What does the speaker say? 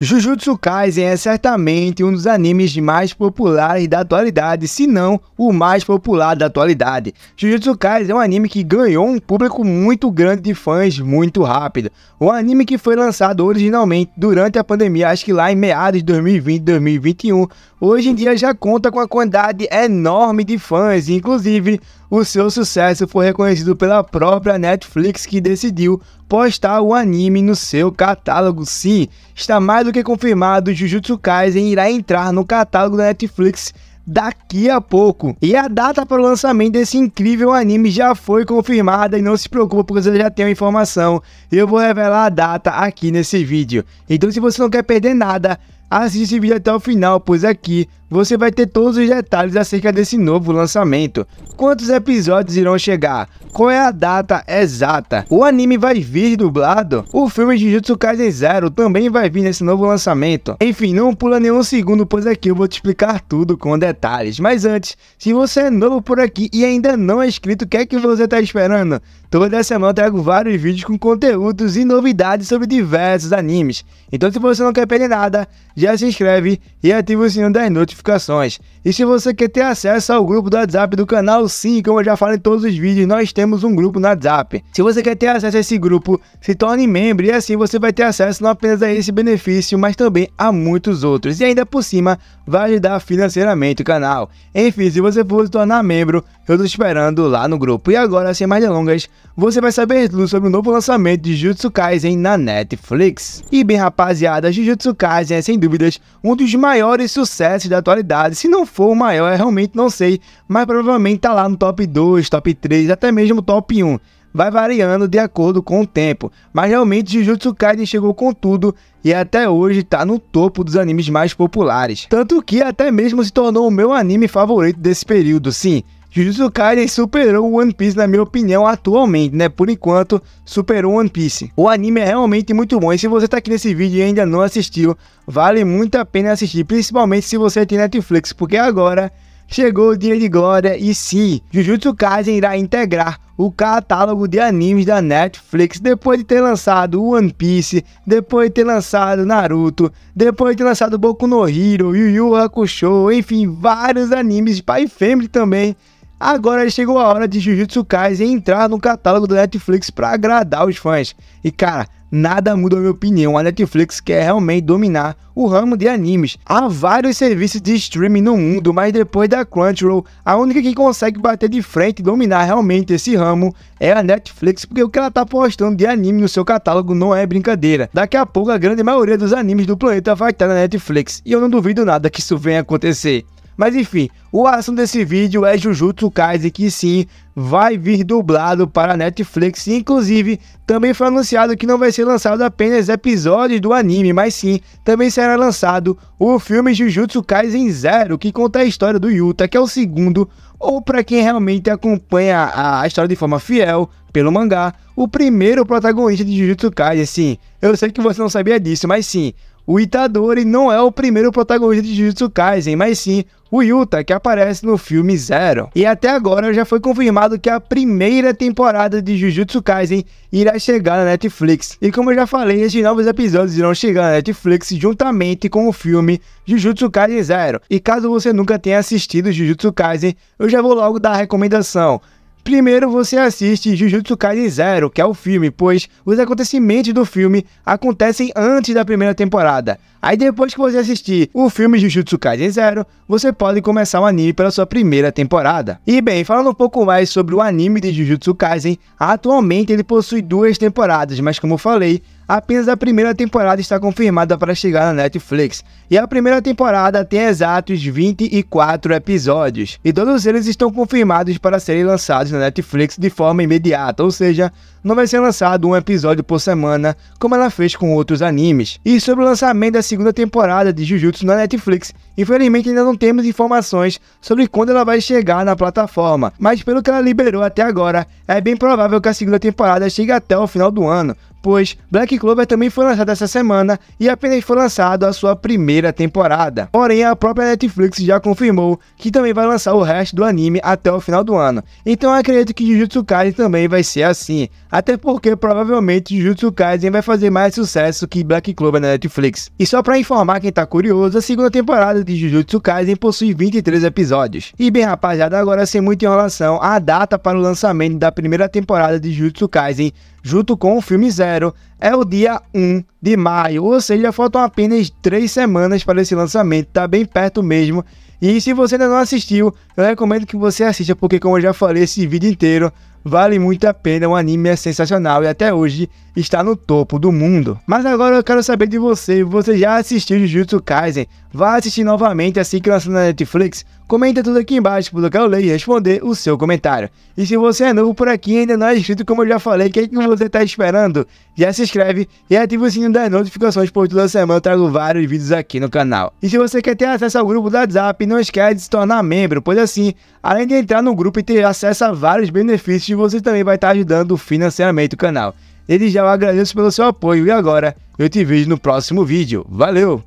Jujutsu Kaisen é certamente um dos animes mais populares da atualidade, se não o mais popular da atualidade. Jujutsu Kaisen é um anime que ganhou um público muito grande de fãs muito rápido. Um anime que foi lançado originalmente durante a pandemia, acho que lá em meados de 2020 2021, hoje em dia já conta com uma quantidade enorme de fãs, inclusive o seu sucesso foi reconhecido pela própria Netflix que decidiu postar o anime no seu catálogo. Sim, está mais do que confirmado, Jujutsu Kaisen irá entrar no catálogo da Netflix daqui a pouco. E a data para o lançamento desse incrível anime já foi confirmada e não se preocupa porque eu já tenho a informação. Eu vou revelar a data aqui nesse vídeo. Então se você não quer perder nada, assiste esse vídeo até o final, pois aqui você vai ter todos os detalhes acerca desse novo lançamento. Quantos episódios irão chegar? Qual é a data exata? O anime vai vir dublado? O filme Jujutsu Kaisen Zero também vai vir nesse novo lançamento? Enfim, não pula nenhum segundo, pois aqui eu vou te explicar tudo com detalhes detalhes. Mas antes, se você é novo por aqui e ainda não é inscrito, o que é que você está esperando? Toda semana eu trago vários vídeos com conteúdos e novidades sobre diversos animes. Então se você não quer perder nada, já se inscreve e ativa o sininho das notificações. E se você quer ter acesso ao grupo do WhatsApp do canal, sim, como eu já falo em todos os vídeos, nós temos um grupo no WhatsApp. Se você quer ter acesso a esse grupo, se torne membro e assim você vai ter acesso não apenas a esse benefício, mas também a muitos outros. E ainda por cima, vai ajudar financeiramente canal. Enfim, se você for se tornar membro, eu tô esperando lá no grupo. E agora, sem mais delongas, você vai saber tudo sobre o novo lançamento de Jujutsu Kaisen na Netflix. E bem rapaziada, Jujutsu Kaisen é sem dúvidas um dos maiores sucessos da atualidade, se não for o maior, eu realmente não sei, mas provavelmente tá lá no top 2, top 3, até mesmo top 1 vai variando de acordo com o tempo, mas realmente Jujutsu Kaisen chegou com tudo e até hoje está no topo dos animes mais populares. Tanto que até mesmo se tornou o meu anime favorito desse período, sim. Jujutsu Kaisen superou One Piece na minha opinião atualmente, né? Por enquanto, superou One Piece. O anime é realmente muito bom e se você tá aqui nesse vídeo e ainda não assistiu, vale muito a pena assistir, principalmente se você tem Netflix, porque agora Chegou o dia de glória e sim, Jujutsu Kaisen irá integrar o catálogo de animes da Netflix depois de ter lançado One Piece, depois de ter lançado Naruto, depois de ter lançado Boku no Hero, Yu Yu Hakusho, enfim, vários animes, de pai e Family também. Agora chegou a hora de Jujutsu Kaisen entrar no catálogo da Netflix para agradar os fãs. E cara, nada muda a minha opinião. A Netflix quer realmente dominar o ramo de animes. Há vários serviços de streaming no mundo, mas depois da Crunchyroll, a única que consegue bater de frente e dominar realmente esse ramo é a Netflix, porque o que ela tá postando de anime no seu catálogo não é brincadeira. Daqui a pouco a grande maioria dos animes do planeta vai estar na Netflix, e eu não duvido nada que isso venha acontecer. Mas enfim, o assunto desse vídeo é Jujutsu Kaisen, que sim, vai vir dublado para a Netflix. Inclusive, também foi anunciado que não vai ser lançado apenas episódios do anime, mas sim, também será lançado o filme Jujutsu Kaisen Zero, que conta a história do Yuta, que é o segundo, ou para quem realmente acompanha a história de forma fiel, pelo mangá, o primeiro protagonista de Jujutsu Kaisen, sim. Eu sei que você não sabia disso, mas sim, o Itadori não é o primeiro protagonista de Jujutsu Kaisen, mas sim o Yuta, que aparece no filme Zero. E até agora já foi confirmado que a primeira temporada de Jujutsu Kaisen irá chegar na Netflix. E como eu já falei, esses novos episódios irão chegar na Netflix juntamente com o filme Jujutsu Kaisen Zero. E caso você nunca tenha assistido Jujutsu Kaisen, eu já vou logo dar a recomendação. Primeiro você assiste Jujutsu Kaisen Zero, que é o filme, pois os acontecimentos do filme acontecem antes da primeira temporada. Aí depois que você assistir o filme Jujutsu Kaisen Zero, você pode começar o anime pela sua primeira temporada. E bem, falando um pouco mais sobre o anime de Jujutsu Kaisen, atualmente ele possui duas temporadas, mas como falei, apenas a primeira temporada está confirmada para chegar na Netflix. E a primeira temporada tem exatos 24 episódios, e todos eles estão confirmados para serem lançados na Netflix de forma imediata, ou seja, não vai ser lançado um episódio por semana, como ela fez com outros animes. E sobre o lançamento da segunda temporada de Jujutsu na Netflix, infelizmente ainda não temos informações sobre quando ela vai chegar na plataforma, mas pelo que ela liberou até agora, é bem provável que a segunda temporada chegue até o final do ano, pois Black Clover também foi lançado essa semana e apenas foi lançado a sua primeira temporada. Porém, a própria Netflix já confirmou que também vai lançar o resto do anime até o final do ano. Então acredito que Jujutsu Kaisen também vai ser assim, até porque provavelmente Jujutsu Kaisen vai fazer mais sucesso que Black Clover na Netflix. E só para informar quem tá curioso, a segunda temporada de Jujutsu Kaisen possui 23 episódios. E bem rapaziada, agora sem muita enrolação, a data para o lançamento da primeira temporada de Jujutsu Kaisen junto com o filme Zero, é o dia 1 de maio, ou seja, faltam apenas 3 semanas para esse lançamento, tá bem perto mesmo. E se você ainda não assistiu, eu recomendo que você assista, porque como eu já falei esse vídeo inteiro, vale muito a pena, o anime é sensacional e até hoje está no topo do mundo. Mas agora eu quero saber de você, você já assistiu Jujutsu Kaisen? Vá assistir novamente assim que lançar na Netflix? Comenta tudo aqui embaixo, para eu quero ler e responder o seu comentário. E se você é novo por aqui e ainda não é inscrito, como eu já falei, o que, é que você está esperando? Já se inscreve e ativa o sininho das notificações, pois toda semana eu trago vários vídeos aqui no canal. E se você quer ter acesso ao grupo do WhatsApp, não esquece de se tornar membro, pois assim, além de entrar no grupo e ter acesso a vários benefícios, e você também vai estar ajudando financeiramente o canal. Desde já eu agradeço pelo seu apoio e agora eu te vejo no próximo vídeo. Valeu!